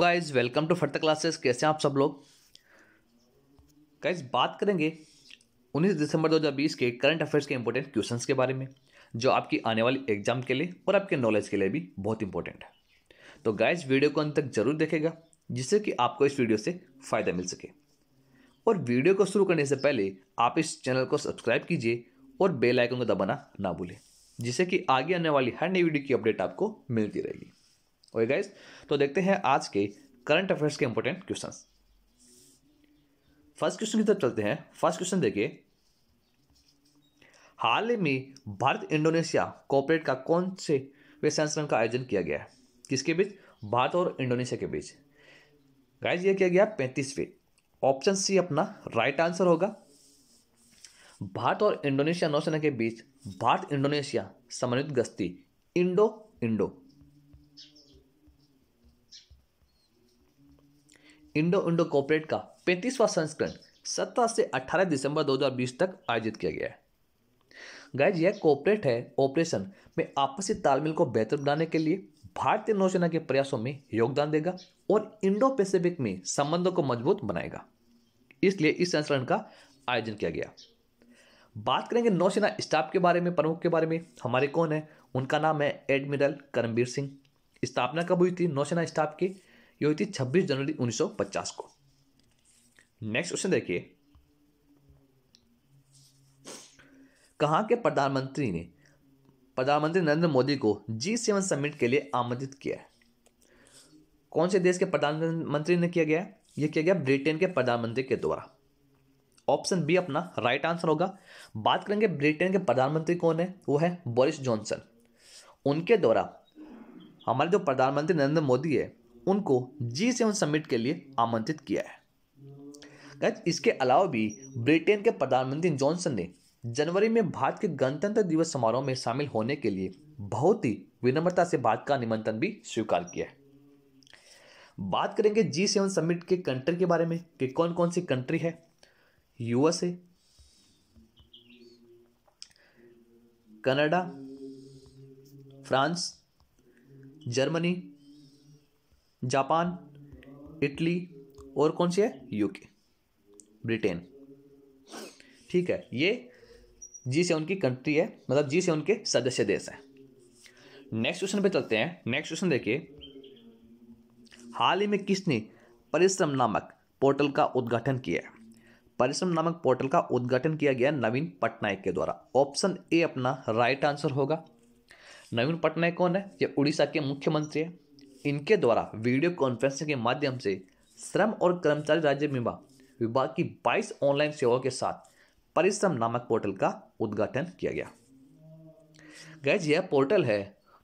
guys welcome to फर्थ classes कैसे हैं आप सब लोग गाइज बात करेंगे 19 दिसंबर 2020 के करंट अफेयर्स के इंपॉर्टेंट क्वेश्चंस के बारे में जो आपकी आने वाली एग्जाम के लिए और आपके नॉलेज के लिए भी बहुत इंपॉर्टेंट है तो गाइज वीडियो को अंत तक जरूर देखेगा जिससे कि आपको इस वीडियो से फ़ायदा मिल सके और वीडियो को शुरू करने से पहले आप इस चैनल को सब्सक्राइब कीजिए और बेलाइकन को दबाना ना भूलें जिससे कि आगे आने वाली हर नई वीडियो की अपडेट आपको मिलती रहेगी ओके गाइज तो देखते हैं आज के करंट अफेयर्स के इंपॉर्टेंट क्वेश्चन फर्स्ट क्वेश्चन की तरफ चलते हैं फर्स्ट क्वेश्चन देखिए हाल ही में भारत इंडोनेशिया कॉपरेट का कौन से वे संस्करण का आयोजन किया गया है किसके बीच भारत और इंडोनेशिया के बीच गाइज यह किया गया पैंतीसवें ऑप्शन सी अपना राइट आंसर होगा भारत और इंडोनेशिया नौसेना के बीच भारत इंडोनेशिया समन्वित गश्ती इंडो इंडो इंडो इंडो कॉपरेट का पैंतीसवां संस्करण सत्रह से अट्ठारह दिसंबर 2020 तक आयोजित किया गया है गैज यह कॉपरेट है ऑपरेशन में आपसी तालमेल को बेहतर बनाने के लिए भारतीय नौसेना के प्रयासों में योगदान देगा और इंडो पैसिफिक में संबंधों को मजबूत बनाएगा इसलिए इस संस्करण का आयोजन किया गया बात करेंगे नौसेना स्टाफ के बारे में प्रमुख के बारे में हमारे कौन है उनका नाम है एडमिरल करमवीर सिंह स्थापना कब हुई थी नौसेना स्टाफ की ये हुई थी छब्बीस जनवरी 1950 को नेक्स्ट क्वेश्चन देखिए कहाँ के प्रधानमंत्री ने प्रधानमंत्री नरेंद्र मोदी को जी सेवन समिट के लिए आमंत्रित किया है कौन से देश के प्रधानमंत्री ने किया गया यह किया गया ब्रिटेन के प्रधानमंत्री के द्वारा ऑप्शन बी अपना राइट आंसर होगा बात करेंगे ब्रिटेन के प्रधानमंत्री कौन है वो है बोरिस जॉनसन उनके द्वारा हमारे जो प्रधानमंत्री नरेंद्र मोदी है उनको जी सेवन समिट के लिए आमंत्रित किया है इसके अलावा भी ब्रिटेन के प्रधानमंत्री जॉनसन ने जनवरी में भारत के गणतंत्र दिवस समारोह में शामिल होने के लिए बहुत ही विनम्रता से भारत का निमंत्रण भी स्वीकार किया है बात करेंगे जी सेवन समिट के कंट्री के बारे में कि कौन कौन सी कंट्री है USA Canada France Germany Japan Italy और कौन सी है यूके ब्रिटेन ठीक है ये जी से उनकी कंट्री है मतलब जी से उनके सदस्य देश है नेक्स्ट क्वेश्चन पे चलते हैं नेक्स्ट क्वेश्चन देखिए हाल ही में किसने परिश्रम नामक पोर्टल का उद्घाटन किया है परिश्रम नामक पोर्टल का उद्घाटन किया गया नवीन पटनायक के द्वारा ऑप्शन ए अपना राइट आंसर होगा नवीन पटनायक कौन है ये उड़ीसा के मुख्यमंत्री है इनके द्वारा वीडियो कॉन्फ्रेंसिंग के माध्यम से श्रम और कर्मचारी राज्य बीमा विभाग की 22 ऑनलाइन सेवाओं के साथ परिश्रम नामक पोर्टल का उद्घाटन किया गया गैज यह पोर्टल है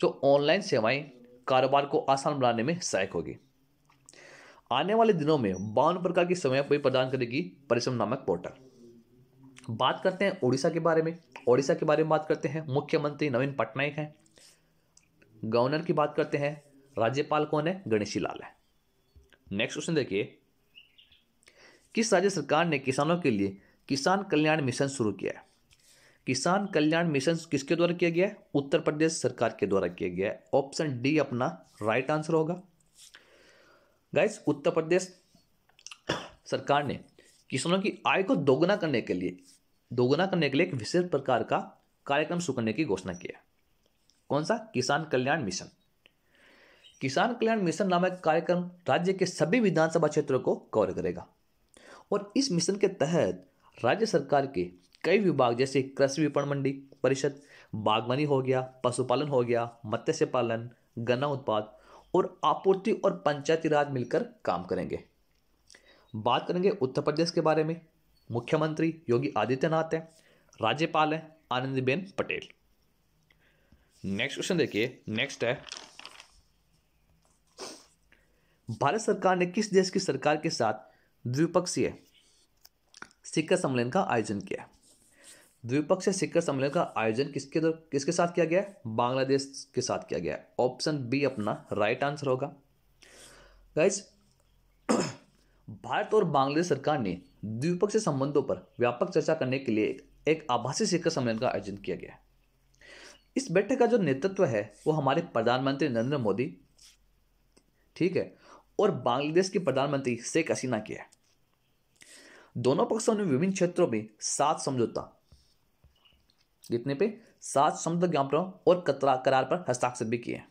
जो ऑनलाइन सेवाएं कारोबार को आसान बनाने में सहायक होगी आने वाले दिनों में बावन प्रकार की सेवाएं भी प्रदान करेगी परिश्रम नामक पोर्टल बात करते हैं उड़ीसा के बारे में ओडिशा के बारे में बात करते हैं मुख्यमंत्री नवीन पटनायक हैं गवर्नर की बात करते हैं राज्यपाल कौन है गणेशी लाल है नेक्स्ट क्वेश्चन देखिए किस राज्य सरकार ने किसानों के लिए किसान कल्याण मिशन शुरू किया है किसान कल्याण मिशन किसके द्वारा किया गया है उत्तर प्रदेश सरकार के द्वारा किया गया है ऑप्शन डी अपना राइट आंसर होगा गाइस उत्तर प्रदेश सरकार ने किसानों की आय को दोगुना करने के लिए दोगुना करने के लिए एक विशेष प्रकार का कार्यक्रम शुरू करने की घोषणा किया कौन सा किसान कल्याण मिशन किसान कल्याण मिशन नामक कार्यक्रम राज्य के सभी विधानसभा क्षेत्रों को कवर करेगा और इस मिशन के तहत राज्य सरकार के कई विभाग जैसे कृषि विपणन मंडी परिषद बागवानी हो गया पशुपालन हो गया मत्स्य पालन गन्ना उत्पाद और आपूर्ति और पंचायती राज मिलकर काम करेंगे बात करेंगे उत्तर प्रदेश के बारे में मुख्यमंत्री योगी आदित्यनाथ हैं राज्यपाल हैं आनंदीबेन पटेल नेक्स्ट क्वेश्चन देखिए नेक्स्ट है भारत सरकार ने किस देश की सरकार के साथ द्विपक्षीय शिखर सम्मेलन का आयोजन किया द्विपक्षीय शिखर सम्मेलन का आयोजन किसके किसके साथ किया गया बांग्लादेश के साथ किया गया ऑप्शन बी अपना राइट आंसर होगा गाइस भारत और बांग्लादेश सरकार ने द्विपक्षीय संबंधों पर व्यापक चर्चा करने के लिए एक, आभासी शिखर सम्मेलन का आयोजन किया गया इस बैठक का जो नेतृत्व है वो हमारे प्रधानमंत्री नरेंद्र मोदी ठीक है और बांग्लादेश की प्रधानमंत्री शेख हसीना की है दोनों पक्षों ने विभिन्न क्षेत्रों में सात समझौता जितने पे सात समझौता ज्ञापनों और कतरा करार पर हस्ताक्षर भी किए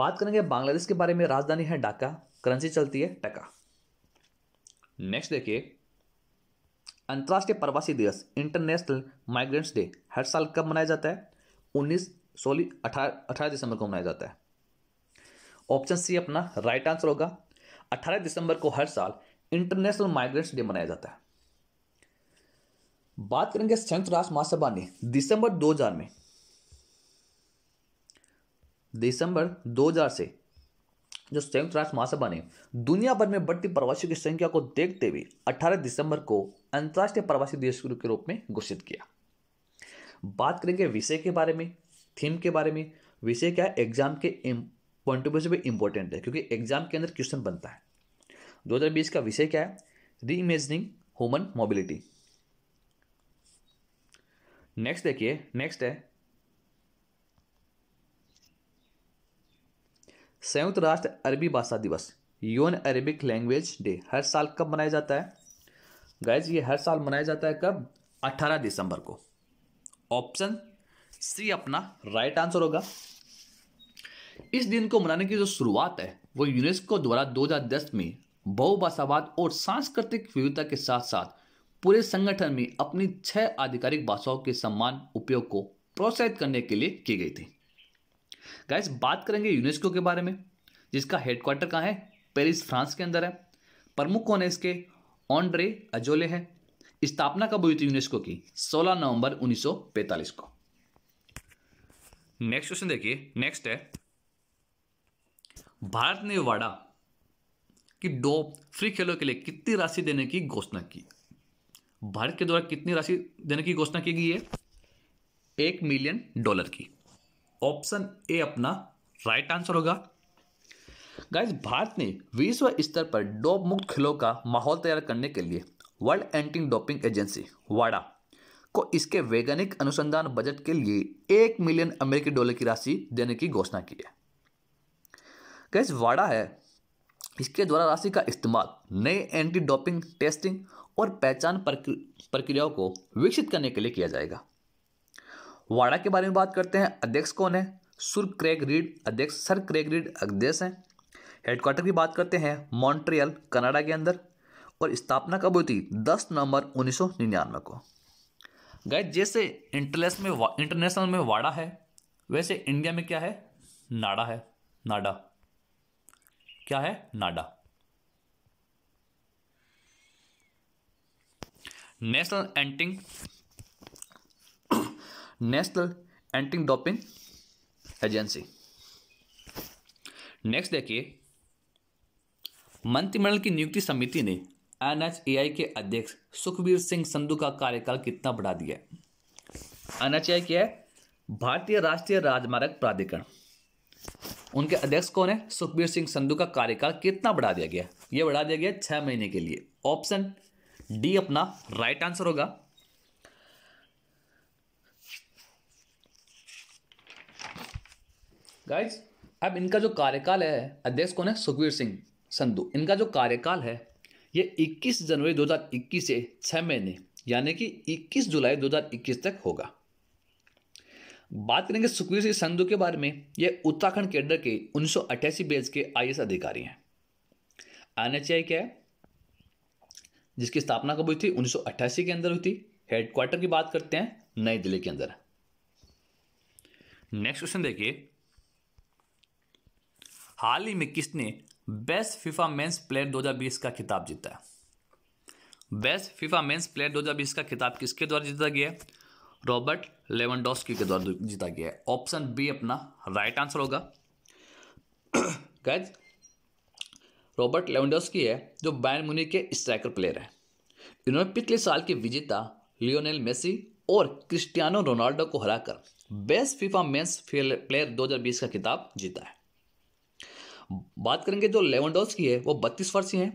बात करेंगे बांग्लादेश के बारे में राजधानी है ढाका करेंसी चलती है टका नेक्स्ट देखिए अंतर्राष्ट्रीय प्रवासी दिवस इंटरनेशनल माइग्रेंट्स डे हर साल कब मनाया जाता है उन्नीस सोलह अठारह अठारह दिसंबर को मनाया जाता है ऑप्शन सी अपना राइट आंसर होगा 18 दिसंबर को हर साल इंटरनेशनल माइग्रेंट्स डे मनाया जाता है बात करेंगे संयुक्त राष्ट्र महासभा ने दिसंबर 2000 में दिसंबर 2000 से जो संयुक्त राष्ट्र महासभा ने दुनिया भर में बढ़ती प्रवासियों की संख्या को देखते हुए 18 दिसंबर को अंतर्राष्ट्रीय प्रवासी दिवस के रूप में घोषित किया बात करेंगे विषय के बारे में थीम के बारे में विषय क्या है एग्जाम के पॉइंट ऑफ व्यू से भी इंपॉर्टेंट है क्योंकि एग्जाम के अंदर क्वेश्चन बनता है 2020 का विषय क्या है reimagining human mobility next देखिए नेक्स्ट है संयुक्त राष्ट्र अरबी भाषा दिवस यून अरेबिक लैंग्वेज डे हर साल कब मनाया जाता है गैज ये हर साल मनाया जाता है कब 18 दिसंबर को ऑप्शन सी अपना राइट आंसर होगा इस दिन को मनाने की जो शुरुआत है वो यूनेस्को द्वारा 2010 में बहुभाषावाद और सांस्कृतिक विविधता के साथ साथ पूरे संगठन में अपनी छह आधिकारिक भाषाओं के सम्मान उपयोग को प्रोत्साहित करने के लिए की गई थी गाइस बात करेंगे यूनेस्को के बारे में जिसका हेडक्वार्टर कहाँ है पेरिस फ्रांस के अंदर है प्रमुख कौन है इसके ऑनड्रे अजोले हैं स्थापना कब हुई थी यूनेस्को की 16 नवंबर 1945 को नेक्स्ट क्वेश्चन देखिए नेक्स्ट है भारत ने वाड़ा कि डोप फ्री खेलों के लिए कितनी राशि देने की घोषणा की भारत के द्वारा कितनी राशि देने की घोषणा की गई है एक मिलियन डॉलर की ऑप्शन ए अपना राइट आंसर होगा गाइस भारत ने विश्व स्तर पर डोप मुक्त खेलों का माहौल तैयार करने के लिए वर्ल्ड एंटी डोपिंग एजेंसी वाड़ा को इसके वैज्ञानिक अनुसंधान बजट के लिए एक मिलियन अमेरिकी डॉलर की राशि देने की घोषणा की है कैस वाड़ा है इसके द्वारा राशि का इस्तेमाल नए एंटी डोपिंग टेस्टिंग और पहचान प्रक्रियाओं को विकसित करने के लिए किया जाएगा वाड़ा के बारे में बात करते हैं अध्यक्ष कौन है सुर क्रेग रीड अध्यक्ष सर क्रेग रीड अध्यक्ष हैं हेडक्वार्टर की बात करते हैं मॉन्ट्रियल कनाडा के अंदर और स्थापना कब हुई थी दस नवंबर उन्नीस को गए जैसे इंटरनेस में इंटरनेशनल में वाड़ा है वैसे इंडिया में क्या है नाडा है नाडा क्या है NADA national anti national anti doping agency next देखिए मंत्रिमंडल की नियुक्ति समिति ने एनएचएआई के अध्यक्ष सुखबीर सिंह संधु का कार्यकाल कितना बढ़ा दिया है एनएचएआई क्या है भारतीय राष्ट्रीय राजमार्ग प्राधिकरण उनके अध्यक्ष कौन है सुखबीर सिंह संधू का कार्यकाल कितना बढ़ा दिया गया ये बढ़ा दिया गया छह महीने के लिए ऑप्शन डी अपना राइट आंसर होगा गाइस अब इनका जो कार्यकाल है अध्यक्ष कौन है सुखबीर सिंह संधू इनका जो कार्यकाल है ये 21 जनवरी 2021 से छह महीने यानी कि 21 जुलाई 2021 तक होगा बात करेंगे सुखवीर सिंह संधू के बारे में ये उत्तराखंड केडर के उन्नीस बैच के आई अधिकारी हैं एन क्या है जिसकी स्थापना कब हुई थी उन्नीस के अंदर हुई थी हेडक्वार्टर की बात करते हैं नई दिल्ली के अंदर नेक्स्ट क्वेश्चन देखिए हाल ही में किसने बेस्ट फीफा मेंस प्लेयर 2020 का खिताब जीता है बेस्ट फीफा मेंस प्लेयर 2020 का खिताब किसके द्वारा जीता गया रॉबर्ट लेवनडोस्की के द्वारा जीता गया है ऑप्शन बी अपना राइट आंसर होगा गैज रॉबर्ट लेवनडोस्की है जो बैन मुनी के स्ट्राइकर प्लेयर है इन्होंने पिछले साल के विजेता लियोनेल मेसी और क्रिस्टियानो रोनाल्डो को हराकर बेस्ट फीफा मेंस प्लेयर 2020 का खिताब जीता है बात करेंगे जो लेवनडोस की है वो बत्तीस वर्षीय हैं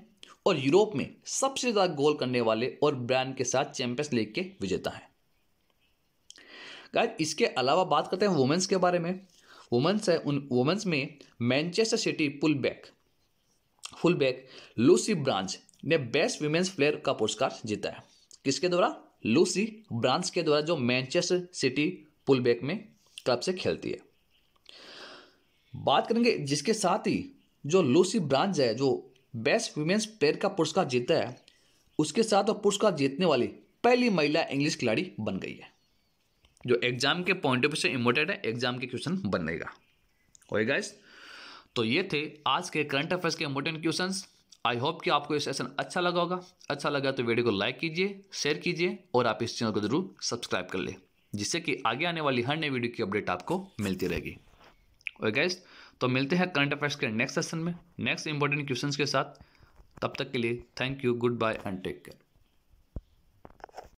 और यूरोप में सबसे ज़्यादा गोल करने वाले और ब्रांड के साथ चैंपियंस लीग के विजेता हैं गाइज इसके अलावा बात करते हैं वुमेंस के बारे में वुमेंस है उन वुमेंस में Manchester City full back full back Lucy Bronze ने बेस्ट वुमेंस प्लेयर का पुरस्कार जीता है किसके द्वारा लूसी ब्रांच के द्वारा जो मैनचेस्टर सिटी पुल बैक में क्लब से खेलती है बात करेंगे जिसके साथ ही जो लूसी ब्रांच है जो बेस्ट वुमेंस प्लेयर का पुरस्कार जीता है उसके साथ वो पुरस्कार जीतने वाली पहली महिला इंग्लिश खिलाड़ी बन गई है जो एग्जाम के पॉइंट ऑफ व्यू से इम्पोर्टेंट है एग्जाम के क्वेश्चन बनेगा ओके गाइस तो ये थे आज के करंट अफेयर्स के इंपॉर्टेंट क्वेश्चन आई होप कि आपको ये सेशन अच्छा लगा होगा अच्छा लगा तो वीडियो को लाइक कीजिए शेयर कीजिए और आप इस चैनल को जरूर सब्सक्राइब कर लें जिससे कि आगे आने वाली हर नई वीडियो की अपडेट आपको मिलती रहेगी ओके गाइस तो मिलते हैं करंट अफेयर्स के नेक्स्ट सेशन में नेक्स्ट इंपॉर्टेंट क्वेश्चंस के साथ तब तक के लिए thank you goodbye and take care